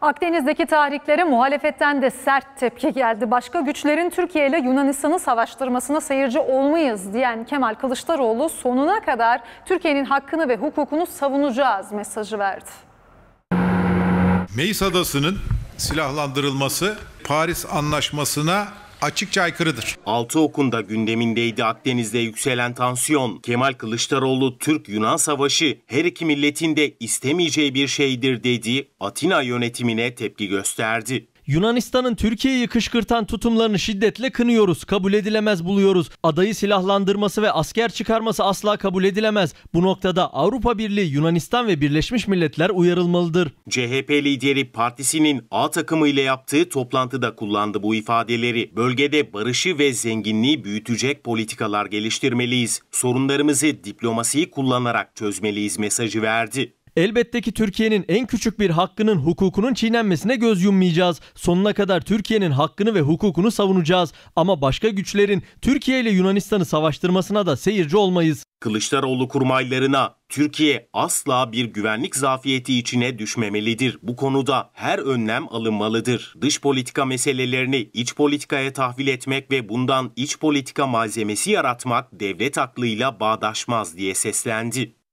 Akdeniz'deki tahriklere muhalefetten de sert tepki geldi. Başka güçlerin Türkiye ile Yunanistan'ı savaştırmasına seyirci olmayız diyen Kemal Kılıçdaroğlu sonuna kadar Türkiye'nin hakkını ve hukukunu savunacağız mesajı verdi. Meis Adası'nın silahlandırılması Paris Anlaşması'na açıkça aykırıdır. Altı okunda gündemindeydi Akdeniz'de yükselen tansiyon. Kemal Kılıçdaroğlu Türk-Yunan savaşı her iki milletin de istemeyeceği bir şeydir dediği Atina yönetimine tepki gösterdi. Yunanistan'ın Türkiye'yi kışkırtan tutumlarını şiddetle kınıyoruz. Kabul edilemez buluyoruz. Adayı silahlandırması ve asker çıkarması asla kabul edilemez. Bu noktada Avrupa Birliği, Yunanistan ve Birleşmiş Milletler uyarılmalıdır. CHP lideri partisinin A takımı ile yaptığı toplantıda kullandı bu ifadeleri. Bölgede barışı ve zenginliği büyütecek politikalar geliştirmeliyiz. Sorunlarımızı diplomasiyi kullanarak çözmeliyiz mesajı verdi. Elbette ki Türkiye'nin en küçük bir hakkının hukukunun çiğnenmesine göz yummayacağız. Sonuna kadar Türkiye'nin hakkını ve hukukunu savunacağız. Ama başka güçlerin Türkiye ile Yunanistan'ı savaştırmasına da seyirci olmayız. Kılıçdaroğlu kurmaylarına Türkiye asla bir güvenlik zafiyeti içine düşmemelidir. Bu konuda her önlem alınmalıdır. Dış politika meselelerini iç politikaya tahvil etmek ve bundan iç politika malzemesi yaratmak devlet aklıyla bağdaşmaz diye seslendi.